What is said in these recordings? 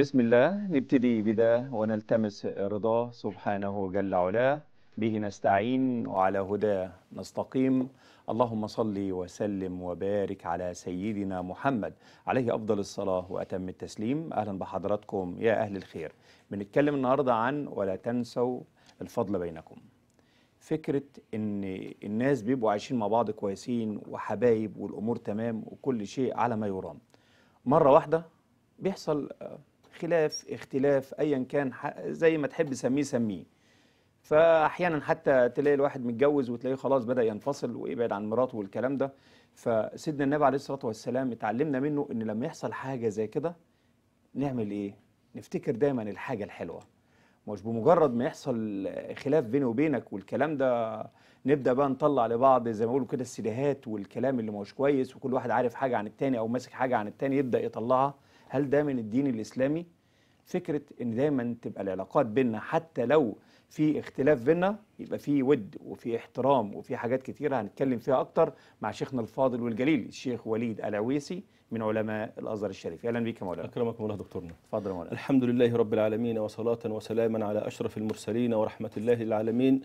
بسم الله نبتدي بده ونلتمس رضاه سبحانه جل علاه به نستعين وعلى هداه نستقيم اللهم صل وسلم وبارك على سيدنا محمد عليه افضل الصلاه واتم التسليم اهلا بحضراتكم يا اهل الخير بنتكلم النهارده عن ولا تنسوا الفضل بينكم فكره ان الناس بيبقوا عايشين مع بعض كويسين وحبايب والامور تمام وكل شيء على ما يرام مره واحده بيحصل خلاف اختلاف ايا كان زي ما تحب سميه سميه فاحيانا حتى تلاقي الواحد متجوز وتلاقيه خلاص بدا ينفصل ويبعد عن مراته والكلام ده فسيدنا النبي عليه الصلاه والسلام اتعلمنا منه ان لما يحصل حاجه زي كده نعمل ايه نفتكر دايما الحاجه الحلوه مش بمجرد ما يحصل خلاف بيني وبينك والكلام ده نبدا بقى نطلع لبعض زي ما بيقولوا كده السيديهات والكلام اللي مش كويس وكل واحد عارف حاجه عن التاني او ماسك حاجه عن التاني يبدا يطلعها هل ده من الدين الإسلامي؟ فكرة إن دايما تبقى العلاقات بينا حتى لو في اختلاف بينا يبقى في ود وفي احترام وفي حاجات كتيرة هنتكلم فيها أكتر مع شيخنا الفاضل والجليل الشيخ وليد العويسي من علماء الأزهر الشريف أهلا بك مولانا أكرمكم الله دكتورنا اتفضل مولانا الحمد لله رب العالمين وصلاة وسلاما على أشرف المرسلين ورحمة الله للعالمين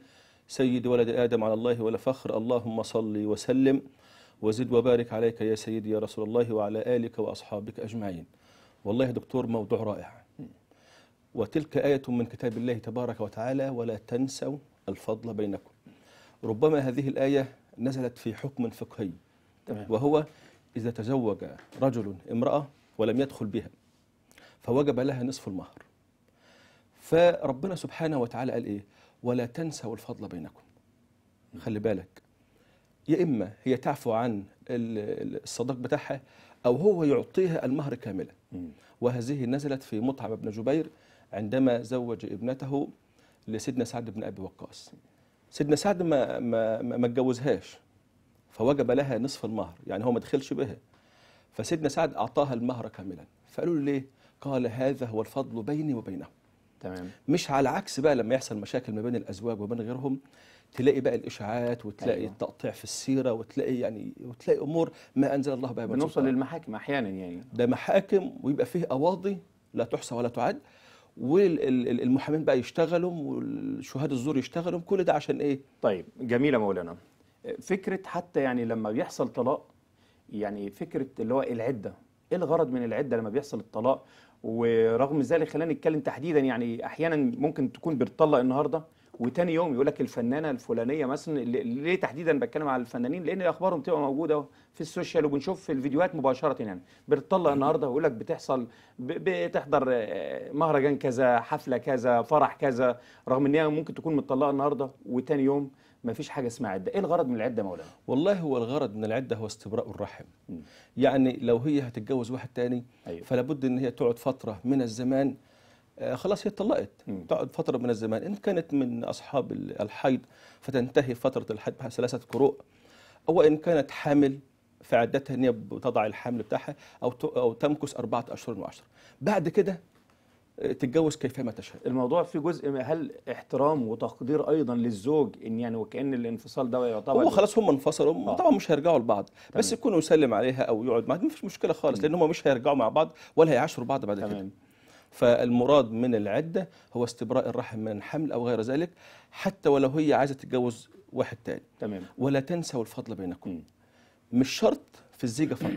سيد ولد آدم على الله ولا فخر اللهم صل وسلم وزد وبارك عليك يا سيدي يا رسول الله وعلى آلك وأصحابك أجمعين والله يا دكتور موضوع رائع وتلك آية من كتاب الله تبارك وتعالى ولا تنسوا الفضل بينكم ربما هذه الآية نزلت في حكم فقهي وهو إذا تزوج رجل امرأة ولم يدخل بها فوجب لها نصف المهر فربنا سبحانه وتعالى قال إيه ولا تنسوا الفضل بينكم خلي بالك يا إما هي تعفو عن الصداق بتاعها أو هو يعطيها المهر كاملا وهذه نزلت في مطعم بن جبير عندما زوج ابنته لسيدنا سعد بن أبي وقاص سيدنا سعد ما ما ما اتجوزهاش فوجب لها نصف المهر يعني هو ما دخلش بها فسيدنا سعد أعطاها المهر كاملا فقالوا له ليه قال هذا هو الفضل بيني وبينه تمام مش على عكس بقى لما يحصل مشاكل ما بين الأزواج وبين غيرهم تلاقي بقى الاشاعات وتلاقي أيوة. التقطيع في السيره وتلاقي يعني وتلاقي امور ما انزل الله بها بنوصل للمحاكم احيانا يعني ده محاكم ويبقى فيه قواضي لا تحصى ولا تعد والمحامين بقى يشتغلوا والشهاد الزور يشتغلوا كل ده عشان ايه طيب جميله مولانا فكره حتى يعني لما بيحصل طلاق يعني فكره اللي هو العده ايه الغرض من العده لما بيحصل الطلاق ورغم ذلك خلينا نتكلم تحديدا يعني احيانا ممكن تكون بتطلق النهارده وتاني يوم يقول لك الفنانه الفلانيه مثلا ليه تحديدا بتكلم على الفنانين لان اخبارهم بتبقى موجوده في السوشيال وبنشوف في الفيديوهات مباشره يعني بتطلق النهارده ويقول لك بتحصل بتحضر آه، مهرجان كذا حفله كذا فرح كذا رغم ان هي ممكن تكون مطلقه النهارده وتاني يوم ما فيش حاجه اسمها عده ايه الغرض من العده مولانا والله هو الغرض من العده هو استبراء الرحم م. يعني لو هي هتتجوز واحد تاني أيوه. فلا بد ان هي تقعد فتره من الزمان آه، خلاص هي اتطلقت تقعد فتره من الزمان ان كانت من اصحاب الحيض فتنتهي فتره الحيض بها ثلاثه قروء او ان كانت حامل في عدتها ان هي بتضع الحمل بتاعها او او تمكث اربعه اشهر وعشر بعد كده آه، تتجوز كيفما تشاء الموضوع في جزء هل احترام وتقدير ايضا للزوج ان يعني وكان الانفصال ده يعتبر هو خلاص هم انفصلوا آه. طبعا مش هيرجعوا لبعض بس يكونوا يسلم عليها او يقعد معاها فيش مشكله خالص لان هم مش هيرجعوا مع بعض ولا هيعاشروا بعض بعد تمام. كده فالمراد من العدة هو استبراء الرحم من الحمل أو غير ذلك حتى ولو هي عايزة تتجوز واحد تاني تمام ولا تنسوا الفضل بينكم م. مش شرط في الزيجة فقط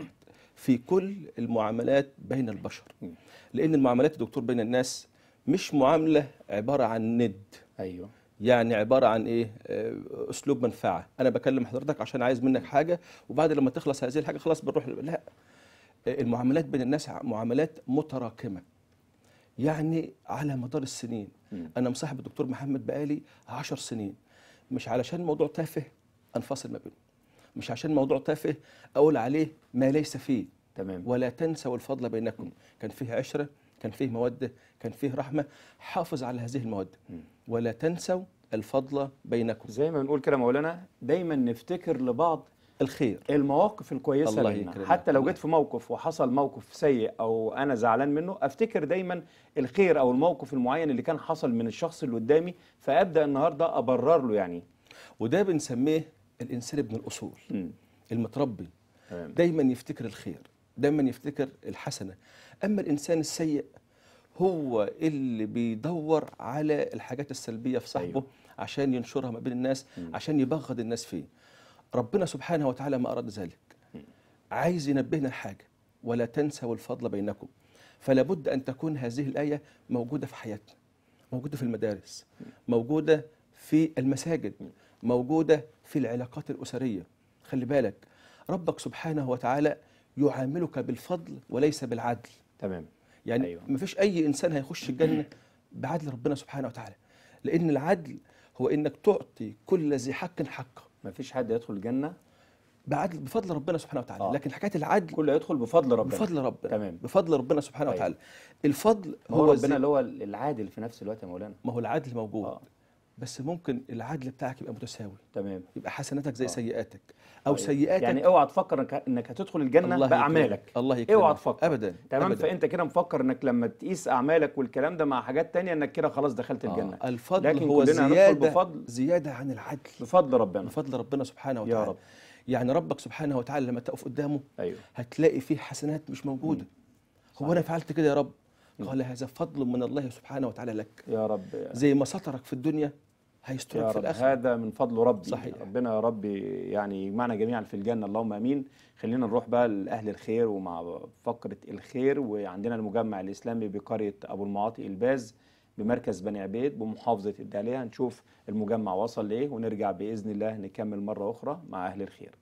في كل المعاملات بين البشر م. لأن المعاملات دكتور بين الناس مش معاملة عبارة عن ند أيوه يعني عبارة عن إيه آه، أسلوب منفعة أنا بكلم حضرتك عشان عايز منك حاجة وبعد لما تخلص هذه الحاجة خلاص بنروح لا آه، المعاملات بين الناس معاملات متراكمة يعني على مدار السنين م. انا مصاحب الدكتور محمد بقالي 10 سنين مش علشان موضوع تافه انفصل ما بينه مش عشان موضوع تافه اقول عليه ما ليس فيه تمام ولا تنسوا الفضل بينكم م. كان فيه عشره كان فيه موده كان فيه رحمه حافظ على هذه الموده م. ولا تنسوا الفضل بينكم زي ما بنقول كده مولانا دايما نفتكر لبعض الخير المواقف الكويسه الله لنا حتى لو جيت في موقف وحصل موقف سيء او انا زعلان منه افتكر دايما الخير او الموقف المعين اللي كان حصل من الشخص اللي قدامي فابدا النهارده ابرر له يعني وده بنسميه الانسان ابن الاصول م. المتربي أم. دايما يفتكر الخير دايما يفتكر الحسنه اما الانسان السيء هو اللي بيدور على الحاجات السلبيه في صاحبه أيوه. عشان ينشرها ما بين الناس م. عشان يبغض الناس فيه ربنا سبحانه وتعالى ما أراد ذلك عايز ينبهنا لحاجة ولا تنسوا الفضل بينكم فلا بد أن تكون هذه الآية موجودة في حياتنا موجودة في المدارس موجودة في المساجد موجودة في العلاقات الأسرية خلي بالك ربك سبحانه وتعالى يعاملك بالفضل وليس بالعدل تمام يعني أيوة. مفيش أي إنسان هيخش الجنة بعدل ربنا سبحانه وتعالى لأن العدل هو إنك تعطي كل ذي حق حقه ما فيش حد يدخل الجنه بعدل بفضل ربنا سبحانه وتعالى آه. لكن حكايه العدل كله يدخل بفضل ربنا بفضل ربنا تمام بفضل ربنا سبحانه أيه. وتعالى الفضل هو, هو ربنا اللي هو العادل في نفس الوقت يا مولانا ما هو العدل موجود آه. بس ممكن العدل بتاعك يبقى متساوي تمام يبقى حسناتك زي أوه. سيئاتك او أيوة. سيئاتك يعني اوعى تفكر انك انك هتدخل الجنه الله باعمالك يكرم. الله يكرمك اوعى تفكر ابدا تمام أبداً. فانت كده مفكر انك لما تقيس اعمالك والكلام ده مع حاجات تانية انك كده خلاص دخلت آه. الجنه آه. الفضل لكن هو زياده بفضل زياده عن العدل بفضل ربنا بفضل ربنا سبحانه وتعالى يا رب يعني ربك سبحانه وتعالى لما تقف قدامه أيوة. هتلاقي فيه حسنات مش موجوده هو صحيح. انا فعلت كده يا رب نعم. قال هذا فضل من الله سبحانه وتعالى لك يا رب يا زي ما سترك في الدنيا هيسترك في الاخره هذا من فضل ربي صحيح. ربنا يا رب يعني يجمعنا جميعا في الجنه اللهم امين خلينا نروح بقى لاهل الخير ومع فقره الخير وعندنا المجمع الاسلامي بقريه ابو المعاطي الباز بمركز بني عبيد بمحافظه الداليه هنشوف المجمع وصل لايه ونرجع باذن الله نكمل مره اخرى مع اهل الخير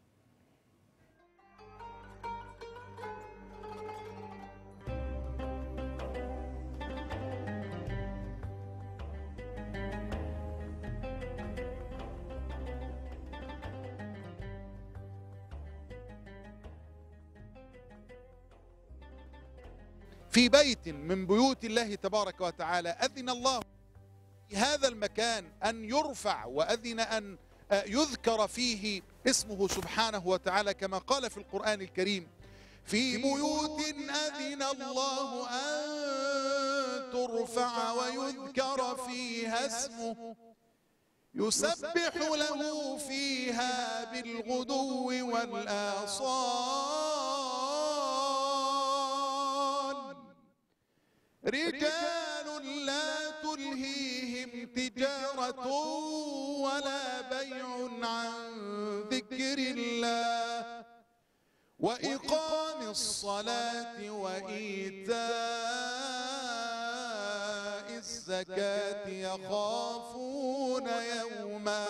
في بيت من بيوت الله تبارك وتعالى أذن الله في هذا المكان أن يرفع وأذن أن آه، يذكر فيه اسمه سبحانه وتعالى كما قال في القرآن الكريم في بيوت أذن الله أن ترفع ويذكر فيها اسمه يسبح له فيها بالغدو والآصال رجال لا تلهيهم تجارة ولا بيع عن ذكر الله وإقام الصلاة وإيتاء الزكاة يخافون يوما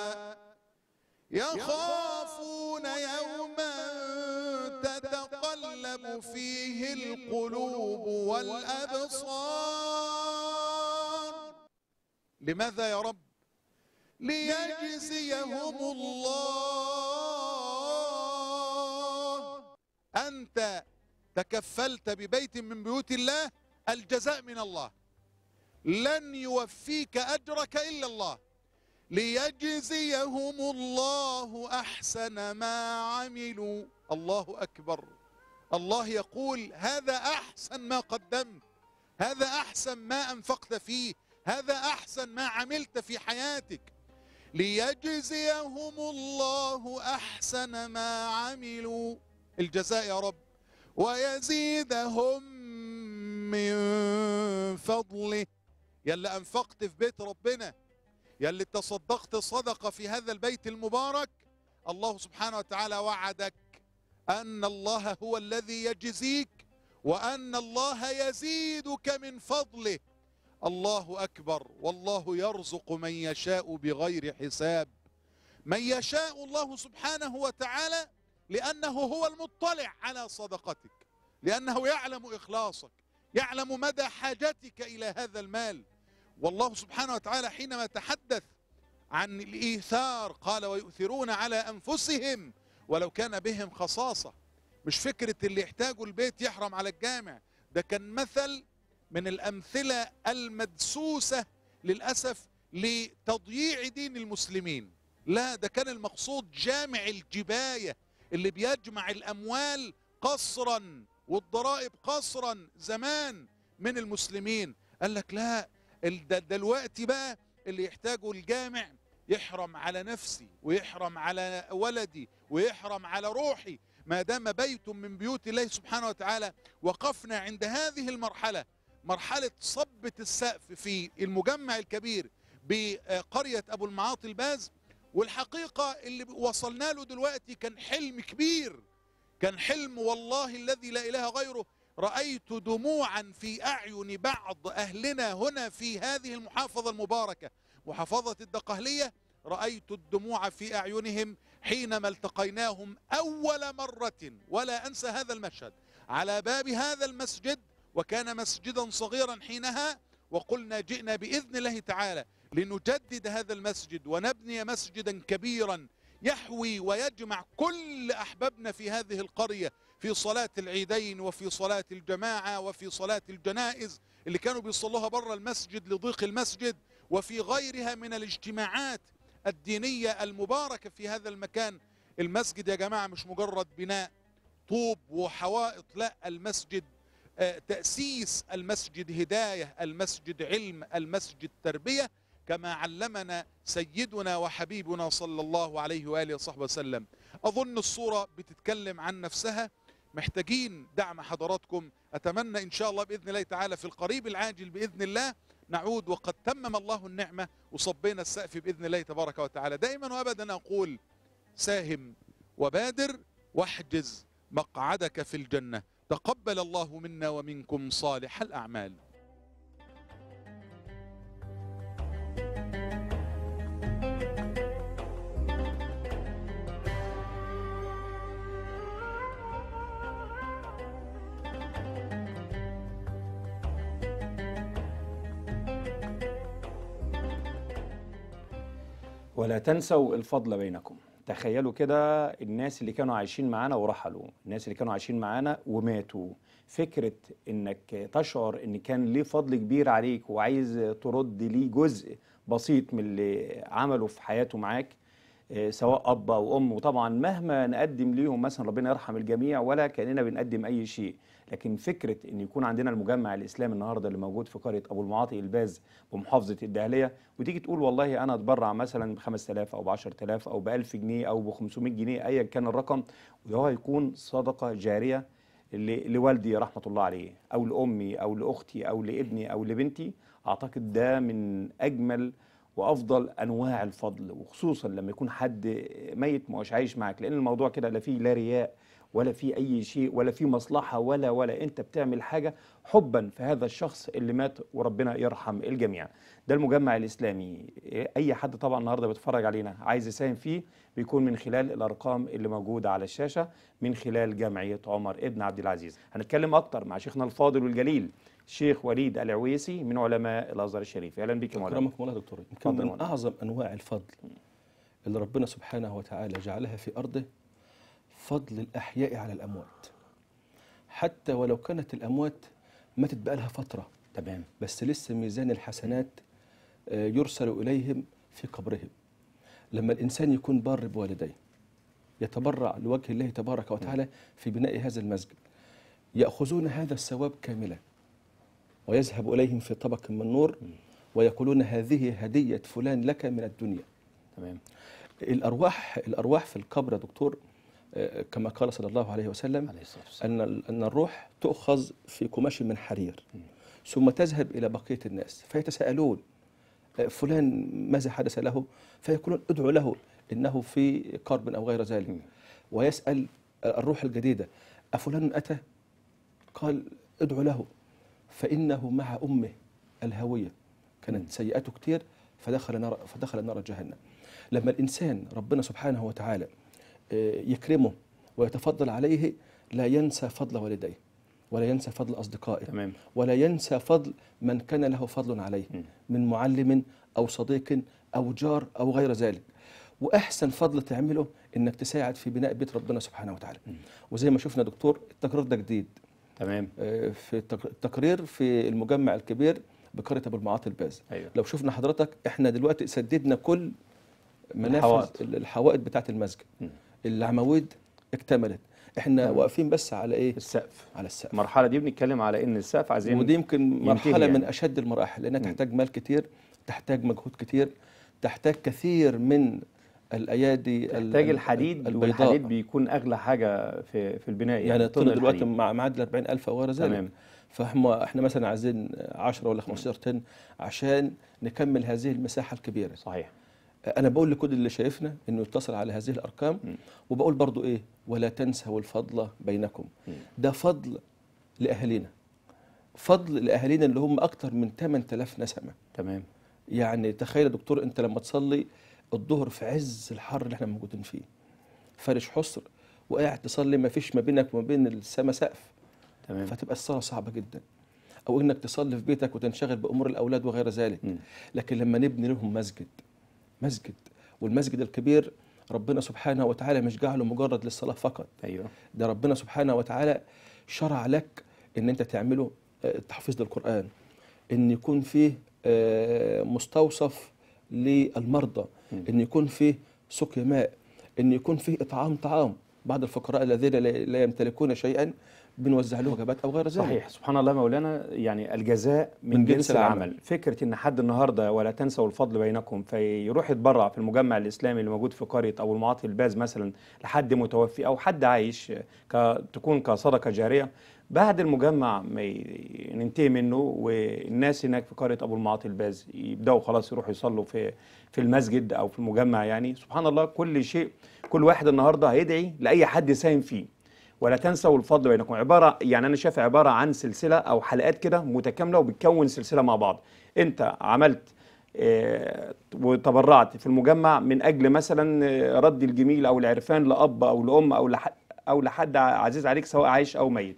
يخافون فيه القلوب والأبصار لماذا يا رب ليجزيهم الله أنت تكفلت ببيت من بيوت الله الجزاء من الله لن يوفيك أجرك إلا الله ليجزيهم الله أحسن ما عملوا الله أكبر الله يقول هذا احسن ما قدمت هذا احسن ما انفقت فيه هذا احسن ما عملت في حياتك ليجزيهم الله احسن ما عملوا الجزاء يا رب ويزيدهم من فضله يا اللي انفقت في بيت ربنا يا اللي تصدقت صدقه في هذا البيت المبارك الله سبحانه وتعالى وعدك أن الله هو الذي يجزيك وأن الله يزيدك من فضله الله أكبر والله يرزق من يشاء بغير حساب من يشاء الله سبحانه وتعالى لأنه هو المطلع على صدقتك لأنه يعلم إخلاصك يعلم مدى حاجتك إلى هذا المال والله سبحانه وتعالى حينما تحدث عن الإيثار قال ويؤثرون على أنفسهم ولو كان بهم خصاصة مش فكرة اللي يحتاجوا البيت يحرم على الجامع ده كان مثل من الأمثلة المدسوسة للأسف لتضييع دين المسلمين لا ده كان المقصود جامع الجباية اللي بيجمع الأموال قصرا والضرائب قصرا زمان من المسلمين قال لك لا دلوقتي بقى اللي يحتاجوا الجامع يحرم على نفسي ويحرم على ولدي ويحرم على روحي ما دام بيت من بيوت الله سبحانه وتعالى وقفنا عند هذه المرحلة مرحلة صبة السقف في المجمع الكبير بقرية أبو المعاطي الباز والحقيقة اللي وصلنا له دلوقتي كان حلم كبير كان حلم والله الذي لا إله غيره رأيت دموعا في أعين بعض أهلنا هنا في هذه المحافظة المباركة محافظة الدقهلية رأيت الدموع في أعينهم حينما التقيناهم أول مرة ولا أنسى هذا المشهد على باب هذا المسجد وكان مسجدا صغيرا حينها وقلنا جئنا بإذن الله تعالى لنجدد هذا المسجد ونبني مسجدا كبيرا يحوي ويجمع كل أحبابنا في هذه القرية في صلاة العيدين وفي صلاة الجماعة وفي صلاة الجنائز اللي كانوا بيصلوها بره المسجد لضيق المسجد وفي غيرها من الاجتماعات الدينية المباركة في هذا المكان المسجد يا جماعة مش مجرد بناء طوب وحوائط لا المسجد آه، تأسيس المسجد هداية المسجد علم المسجد تربية كما علمنا سيدنا وحبيبنا صلى الله عليه وآله وصحبه وسلم أظن الصورة بتتكلم عن نفسها محتاجين دعم حضراتكم أتمنى إن شاء الله بإذن الله تعالى في القريب العاجل بإذن الله نعود وقد تمم الله النعمة وصبينا السقف بإذن الله تبارك وتعالى دائما وأبدا أقول ساهم وبادر واحجز مقعدك في الجنة تقبل الله منا ومنكم صالح الأعمال ولا تنسوا الفضل بينكم تخيلوا كده الناس اللي كانوا عايشين معانا ورحلوا الناس اللي كانوا عايشين معانا وماتوا فكرة انك تشعر ان كان ليه فضل كبير عليك وعايز ترد ليه جزء بسيط من اللي عمله في حياته معاك سواء اب او ام وطبعا مهما نقدم ليهم مثلا ربنا يرحم الجميع ولا كاننا بنقدم اي شيء لكن فكره ان يكون عندنا المجمع الاسلامي النهارده اللي موجود في قريه ابو المعاطي الباز بمحافظه الدهليه وتيجي تقول والله انا اتبرع مثلا ب 5000 او ب 10000 او ب 1000 جنيه او ب 500 جنيه ايا كان الرقم وده هيكون صدقه جاريه لوالدي رحمه الله عليه او لامي او لاختي او لابني او لبنتي اعتقد ده من اجمل وافضل انواع الفضل وخصوصا لما يكون حد ميت ما هوش عايش معاك لان الموضوع كده لا فيه لا رياء ولا في اي شيء ولا في مصلحه ولا ولا انت بتعمل حاجه حبا في هذا الشخص اللي مات وربنا يرحم الجميع ده المجمع الاسلامي اي حد طبعا النهارده بيتفرج علينا عايز يساهم فيه بيكون من خلال الارقام اللي موجوده على الشاشه من خلال جمعيه عمر ابن عبد العزيز هنتكلم اكتر مع شيخنا الفاضل والجليل الشيخ وليد العويسي من علماء الازهر الشريف اهلا بك مولانا اكرمكم الله دكتور يمكن من اعظم انواع الفضل اللي ربنا سبحانه وتعالى جعلها في ارضه فضل الاحياء على الاموات حتى ولو كانت الاموات ماتت بقى لها فتره تمام بس لسه ميزان الحسنات آه، يرسل اليهم في قبرهم لما الانسان يكون بار بوالديه يتبرع لوجه الله تبارك وتعالى في بناء هذا المسجد ياخذون هذا الثواب كاملا ويذهب إليهم في طبق من نور ويقولون هذه هدية فلان لك من الدنيا تمام الأرواح الأرواح في القبر يا دكتور آه، كما قال صلى الله عليه وسلم عليه أن أن الروح تؤخذ في قماش من حرير ثم تذهب إلى بقية الناس فيتساءلون آه، فلان ماذا حدث له فيقولون ادعوا له إنه في قرب أو غير ذلك ويسأل الروح الجديدة أفلان أتى قال ادعوا له فإنه مع أمه الهوية كانت سيئته كتير فدخل نار فدخل نار جهنم لما الإنسان ربنا سبحانه وتعالى آه، يكرمه ويتفضل عليه لا ينسى فضل والديه ولا ينسى فضل أصدقائه تمام. ولا ينسى فضل من كان له فضل عليه من معلم أو صديق أو جار أو غير ذلك وأحسن فضل تعمله إنك تساعد في بناء بيت ربنا سبحانه وتعالى وزي ما شفنا دكتور التكرار ده جديد تمام آه، في التقرير في المجمع الكبير بقريه ابو المعاطي الباز أيوة. لو شفنا حضرتك احنا دلوقتي سددنا كل منافذ الحوائط, الحوائط بتاعه المسجد م. العواميد اكتملت احنا مم. واقفين بس على ايه السقف على السقف المرحله دي بنتكلم على ان السقف عايزين ودي يمكن مرحله يعني. من اشد المراحل لانها تحتاج مال كتير تحتاج مجهود كتير تحتاج كثير من الايادي تحتاج الحديد البيضاء والحديد بيكون اغلى حاجه في في البناء يعني, يعني الطن دلوقتي مع معدل 40000 او غير ذلك تمام فهم احنا مثلا عايزين 10 ولا 15 طن عشان نكمل هذه المساحه الكبيره صحيح انا بقول لكل اللي شايفنا انه يتصل على هذه الارقام م. وبقول برضو ايه ولا تنسوا الفضل بينكم م. ده فضل لاهالينا فضل لاهالينا اللي هم اكتر من 8000 نسمه تمام يعني تخيل يا دكتور انت لما تصلي الظهر في عز الحر اللي احنا موجودين فيه فارش حصر وقاعد تصلي ما فيش ما بينك وما بين السما سقف تمام فتبقى الصلاه صعبه جدا او انك تصلي في بيتك وتنشغل بامور الاولاد وغير ذلك م. لكن لما نبني لهم مسجد مسجد والمسجد الكبير ربنا سبحانه وتعالى مش جعله مجرد للصلاه فقط ايوه ده ربنا سبحانه وتعالى شرع لك ان انت تعمله آه، تحفيظ للقران ان يكون فيه آه، مستوصف للمرضى ان يكون فيه سقي ماء ان يكون فيه اطعام طعام بعض الفقراء الذين لا يمتلكون شيئا بنوزع له وجبات او غير ذلك صحيح سبحان الله مولانا يعني الجزاء من, من جنس, جنس العمل. العمل فكره ان حد النهارده ولا تنسوا الفضل بينكم فيروح يتبرع في المجمع الاسلامي اللي موجود في قريه او المعاطي الباز مثلا لحد متوفي او حد عايش تكون كصدقه جاريه بعد المجمع ما ننتهي منه والناس هناك في قريه ابو المعاطي الباز يبداوا خلاص يروحوا يصلوا في في المسجد او في المجمع يعني سبحان الله كل شيء كل واحد النهارده هيدعي لاي حد ساهم فيه ولا تنسوا الفضل بينكم عباره يعني انا شايف عباره عن سلسله او حلقات كده متكامله وبتكون سلسله مع بعض انت عملت إيه وتبرعت في المجمع من اجل مثلا آه، رد الجميل او العرفان لاب او لام او لحد او لحد عزيز عليك سواء عايش او ميت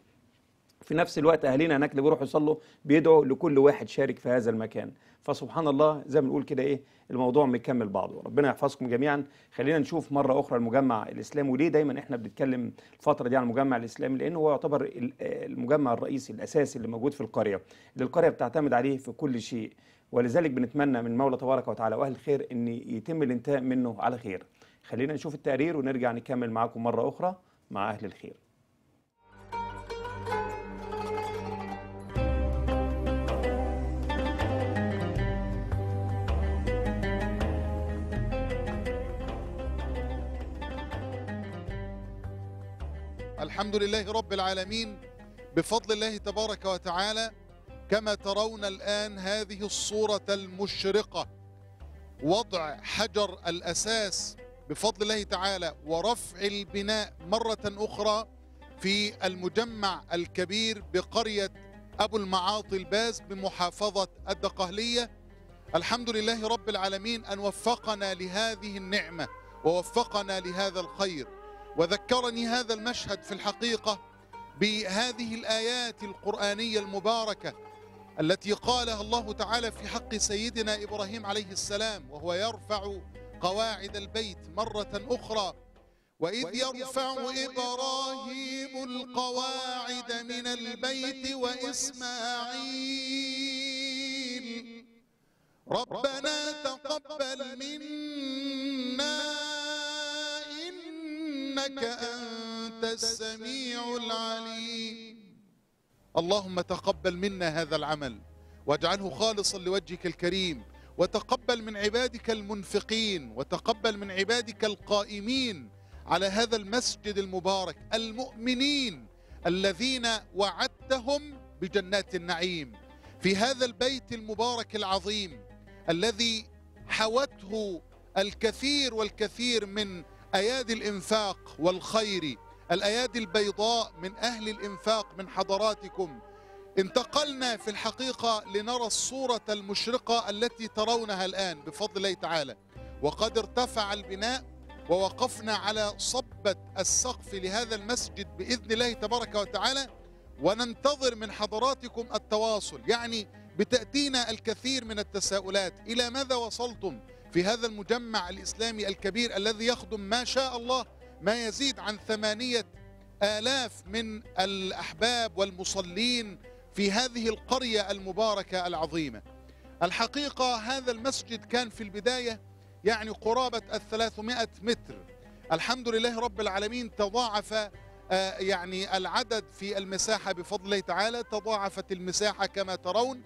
في نفس الوقت اهالينا هناك اللي بيروحوا يصلوا بيدعوا لكل واحد شارك في هذا المكان فسبحان الله زي ما بنقول كده ايه الموضوع مكمل بعضه ربنا يحفظكم جميعا خلينا نشوف مره اخرى المجمع الاسلامي وليه دايما احنا بنتكلم الفتره دي عن المجمع الاسلامي لانه هو يعتبر المجمع الرئيسي الاساسي اللي موجود في القريه اللي القريه بتعتمد عليه في كل شيء ولذلك بنتمنى من مولى تبارك وتعالى واهل الخير ان يتم الانتهاء منه على خير خلينا نشوف التقرير ونرجع نكمل معاكم مره اخرى مع اهل الخير الحمد لله رب العالمين بفضل الله تبارك وتعالى كما ترون الآن هذه الصورة المشرقة وضع حجر الأساس بفضل الله تعالى ورفع البناء مرة أخرى في المجمع الكبير بقرية أبو المعاطي الباز بمحافظة الدقهلية الحمد لله رب العالمين أن وفقنا لهذه النعمة ووفقنا لهذا الخير وذكرني هذا المشهد في الحقيقة بهذه الآيات القرآنية المباركة التي قالها الله تعالى في حق سيدنا إبراهيم عليه السلام وهو يرفع قواعد البيت مرة أخرى وإذ يرفع إبراهيم القواعد من البيت وإسماعيل ربنا تقبل منا إنك أنت السميع العليم اللهم تقبل منا هذا العمل واجعله خالصا لوجهك الكريم وتقبل من عبادك المنفقين وتقبل من عبادك القائمين على هذا المسجد المبارك المؤمنين الذين وعدتهم بجنات النعيم في هذا البيت المبارك العظيم الذي حوته الكثير والكثير من ايادي الانفاق والخير الايادي البيضاء من اهل الانفاق من حضراتكم انتقلنا في الحقيقه لنرى الصوره المشرقه التي ترونها الان بفضل الله تعالى وقد ارتفع البناء ووقفنا على صبة السقف لهذا المسجد بإذن الله تبارك وتعالى وننتظر من حضراتكم التواصل يعني بتأتينا الكثير من التساؤلات إلى ماذا وصلتم في هذا المجمع الإسلامي الكبير الذي يخدم ما شاء الله ما يزيد عن ثمانية آلاف من الأحباب والمصلين في هذه القرية المباركة العظيمة الحقيقة هذا المسجد كان في البداية يعني قرابة الثلاثمائة متر الحمد لله رب العالمين تضاعف آه، يعني العدد في المساحة بفضل الله تعالى تضاعفت المساحة كما ترون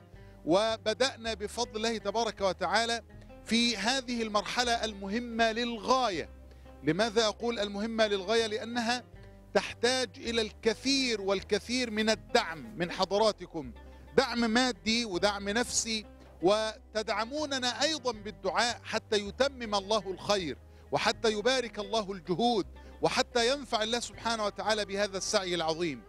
وبدأنا بفضل الله تبارك وتعالى في هذه المرحلة المهمة للغاية لماذا أقول المهمة للغاية لأنها تحتاج إلى الكثير والكثير من الدعم من حضراتكم دعم مادي ودعم نفسي وتدعموننا أيضا بالدعاء حتى يتمم الله الخير وحتى يبارك الله الجهود وحتى ينفع الله سبحانه وتعالى بهذا السعي العظيم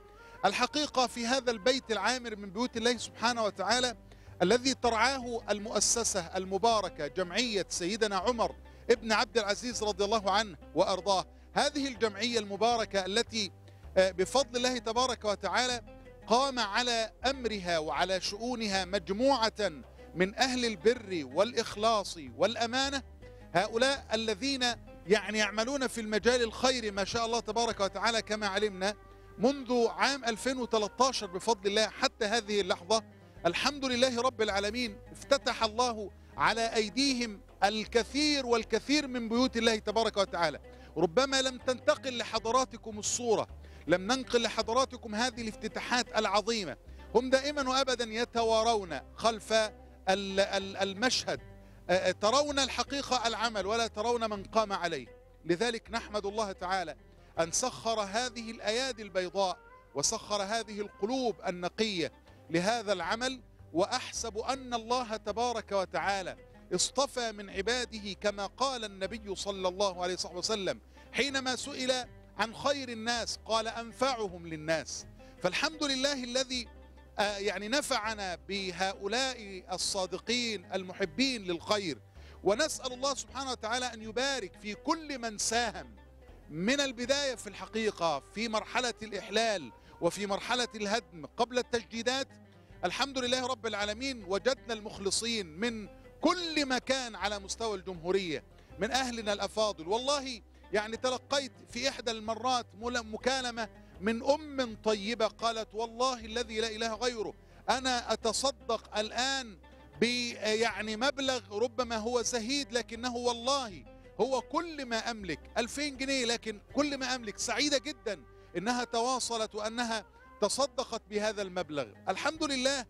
الحقيقة في هذا البيت العامر من بيوت الله سبحانه وتعالى الذي ترعاه المؤسسة المباركة جمعية سيدنا عمر ابن عبد العزيز رضي الله عنه وأرضاه هذه الجمعية المباركة التي آه، بفضل الله تبارك وتعالى قام على أمرها وعلى شؤونها مجموعة من أهل البر والإخلاص والأمانة هؤلاء الذين يعني يعملون في المجال الخير ما شاء الله تبارك وتعالى كما علمنا منذ عام 2013 بفضل الله حتى هذه اللحظة الحمد لله رب العالمين افتتح الله على أيديهم الكثير والكثير من بيوت الله تبارك وتعالى ربما لم تنتقل لحضراتكم الصورة لم ننقل لحضراتكم هذه الافتتاحات العظيمة هم دائما وأبدا يتوارون خلف المشهد ترون الحقيقة العمل ولا ترون من قام عليه لذلك نحمد الله تعالى أن سخر هذه الأيادي البيضاء وسخر هذه القلوب النقية لهذا العمل واحسب ان الله تبارك وتعالى اصطفى من عباده كما قال النبي صلى الله عليه وسلم حينما سئل عن خير الناس قال انفعهم للناس فالحمد لله الذي آه، يعني نفعنا بهؤلاء الصادقين المحبين للخير ونسأل الله سبحانه وتعالى أن يبارك في كل من ساهم من البداية في الحقيقة في مرحلة الإحلال وفي مرحلة الهدم قبل التجديدات الحمد لله رب العالمين وجدنا المخلصين من كل مكان على مستوى الجمهورية من أهلنا الأفاضل والله يعني تلقيت في إحدى المرات مكالمة من أم طيبة قالت والله الذي لا إله غيره أنا أتصدق الآن يعني مبلغ ربما هو زهيد لكنه والله هو كل ما أملك 2000 جنيه لكن كل ما أملك سعيدة جداً انها تواصلت وانها تصدقت بهذا المبلغ الحمد لله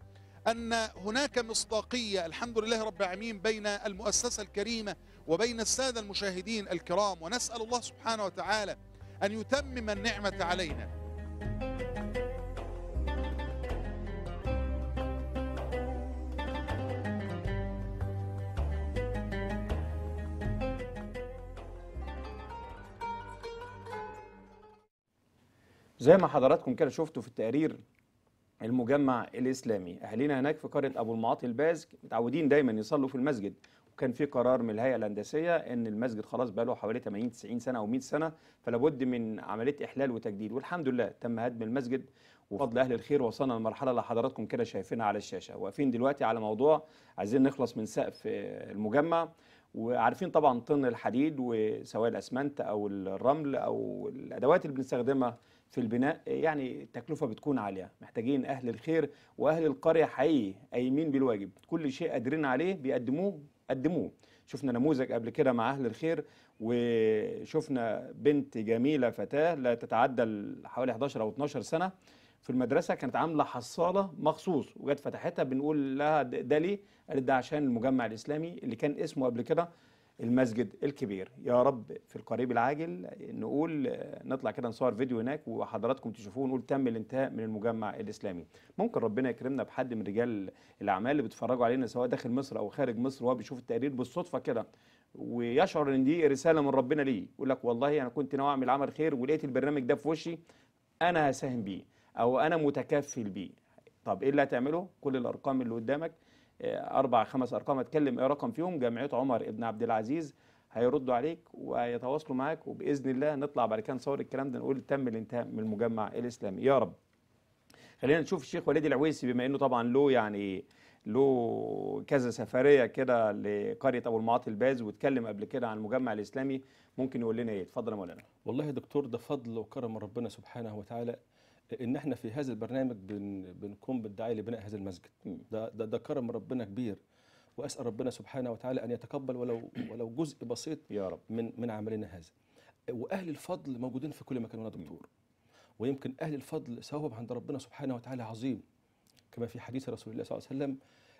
ان هناك مصداقيه الحمد لله رب العالمين بين المؤسسه الكريمه وبين الساده المشاهدين الكرام ونسال الله سبحانه وتعالى ان يتمم النعمه علينا زي ما حضراتكم كده شفتوا في التقرير المجمع الاسلامي اهالينا هناك في قريه ابو المعاطي الباز متعودين دايما يصلوا في المسجد وكان في قرار من الهيئه الهندسيه ان المسجد خلاص بقى له حوالي 80 90 سنه او 100 سنه فلا بد من عمليه احلال وتجديد والحمد لله تم هدم المسجد وفضل اهل الخير وصلنا للمرحله اللي حضراتكم كده شايفينها على الشاشه واقفين دلوقتي على موضوع عايزين نخلص من سقف المجمع وعارفين طبعا طن الحديد وسواء الاسمنت او الرمل او الادوات اللي بنستخدمها في البناء يعني التكلفه بتكون عاليه محتاجين اهل الخير واهل القريه حقيقي قايمين بالواجب كل شيء قادرين عليه بيقدموه قدموه شفنا نموذج قبل كده مع اهل الخير وشفنا بنت جميله فتاه لا تتعدى حوالي 11 او 12 سنه في المدرسه كانت عامله حصاله مخصوص وجت فتحتها بنقول لها ده ليه؟ قالت ده عشان المجمع الاسلامي اللي كان اسمه قبل كده المسجد الكبير يا رب في القريب العاجل نقول نطلع كده نصور فيديو هناك وحضراتكم تشوفوه ونقول تم الانتهاء من المجمع الاسلامي ممكن ربنا يكرمنا بحد من رجال الاعمال اللي بيتفرجوا علينا سواء داخل مصر او خارج مصر وهو بيشوف التقرير بالصدفه كده ويشعر ان دي رساله من ربنا ليه يقول لك والله انا كنت ناوي اعمل عمل خير ولقيت البرنامج ده في وشي انا هساهم بيه او انا متكفل بيه طب ايه اللي هتعمله كل الارقام اللي قدامك اربع خمس ارقام اتكلم ايه رقم فيهم جمعيه عمر ابن عبد العزيز هيردوا عليك ويتواصلوا معاك وباذن الله نطلع بعد كده نصور الكلام ده نقول تم الانتهاء من المجمع الاسلامي يا رب خلينا نشوف الشيخ وليد العويسي بما انه طبعا له يعني له كذا سفريه كده لقريه ابو المعاطي الباز واتكلم قبل كده عن المجمع الاسلامي ممكن يقول لنا ايه اتفضل يا مولانا والله يا دكتور ده فضل وكرم ربنا سبحانه وتعالى ان احنا في هذا البرنامج بن بنقوم بالدعايه لبناء هذا المسجد ده, ده ده كرم ربنا كبير واسال ربنا سبحانه وتعالى ان يتقبل ولو ولو جزء بسيط يا رب من من عملنا هذا واهل الفضل موجودين في كل مكان وانا دكتور ويمكن اهل الفضل ثواب عند ربنا سبحانه وتعالى عظيم كما في حديث رسول الله صلى الله عليه وسلم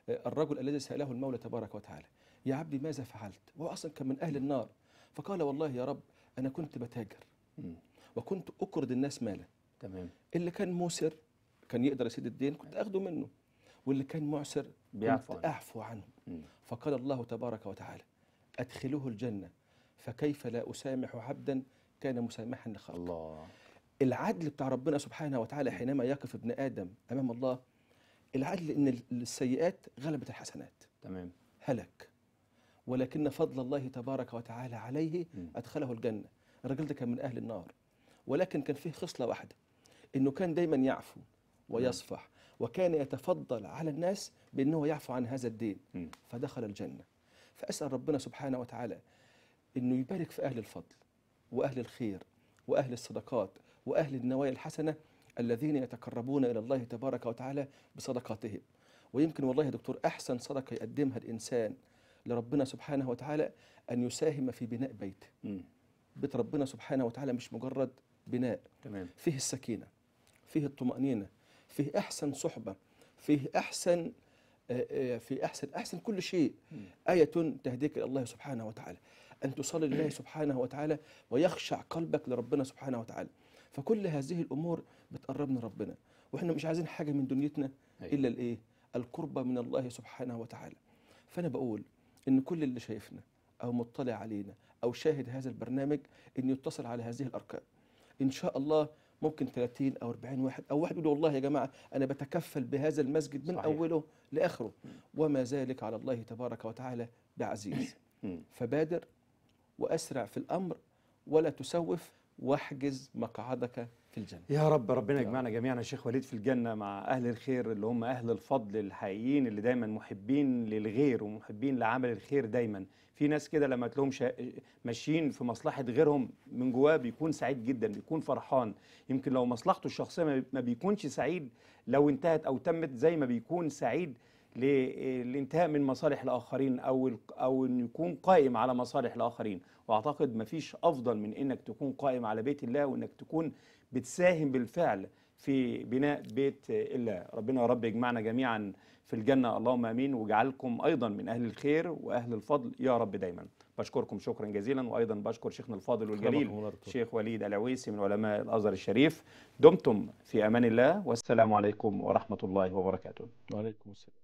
آه، الرجل الذي ساله المولى تبارك وتعالى يا عبدي ماذا فعلت وهو اصلا كان من اهل النار فقال والله يا رب انا كنت بتاجر وكنت اكرد الناس مالا تمام اللي كان مسر كان يقدر يسد الدين كنت اخده منه واللي كان معسر بيعفو كنت اعفو عنه فقال الله تبارك وتعالى ادخلوه الجنه فكيف لا اسامح عبدا كان مسامحا لخلقه الله العدل بتاع ربنا سبحانه وتعالى حينما يقف ابن ادم امام الله العدل ان السيئات غلبت الحسنات تمام هلك ولكن فضل الله تبارك وتعالى عليه ادخله الجنه الراجل ده كان من اهل النار ولكن كان فيه خصله واحده انه كان دايما يعفو ويصفح وكان يتفضل على الناس بانه يعفو عن هذا الدين فدخل الجنه فاسال ربنا سبحانه وتعالى انه يبارك في اهل الفضل واهل الخير واهل الصدقات واهل النوايا الحسنه الذين يتقربون الى الله تبارك وتعالى بصدقاتهم ويمكن والله يا دكتور احسن صدقه يقدمها الانسان لربنا سبحانه وتعالى ان يساهم في بناء بيته بيت ربنا سبحانه وتعالى مش مجرد بناء تمام. فيه السكينه فيه الطمأنينة فيه أحسن صحبة فيه أحسن آه، آه، في أحسن أحسن كل شيء آية تهديك إلى الله سبحانه وتعالى أن تصلي لله سبحانه وتعالى ويخشع قلبك لربنا سبحانه وتعالى فكل هذه الأمور بتقربنا ربنا وإحنا مش عايزين حاجة من دنيتنا أيوة. إلا الإيه القربة من الله سبحانه وتعالى فأنا بقول إن كل اللي شايفنا أو مطلع علينا أو شاهد هذا البرنامج إن يتصل على هذه الأركان إن شاء الله ممكن 30 او 40 واحد او واحد يقول والله يا جماعه انا بتكفل بهذا المسجد من صحيح. اوله لاخره وما ذلك على الله تبارك وتعالى بعزيز فبادر واسرع في الامر ولا تسوف واحجز مقعدك في الجنة يا رب ربنا يجمعنا جميعا يا شيخ وليد في الجنة مع أهل الخير اللي هم أهل الفضل الحقيقيين اللي دايما محبين للغير ومحبين لعمل الخير دايما في ناس كده لما تلاقيهم ماشيين في مصلحة غيرهم من جواه بيكون سعيد جدا بيكون فرحان يمكن لو مصلحته الشخصية ما بيكونش سعيد لو انتهت أو تمت زي ما بيكون سعيد للانتهاء من مصالح الآخرين أو أو أن يكون قائم على مصالح الآخرين واعتقد مفيش افضل من انك تكون قائم على بيت الله وانك تكون بتساهم بالفعل في بناء بيت الله ربنا يا رب يجمعنا جميعا في الجنة اللهم أمين وجعلكم أيضا من أهل الخير وأهل الفضل يا رب دايما بشكركم شكرا جزيلا وأيضا بشكر شيخنا الفاضل والجليل شيخ وليد العويسي من علماء الأزهر الشريف دمتم في أمان الله والسلام عليكم ورحمة الله وبركاته وعليكم السلام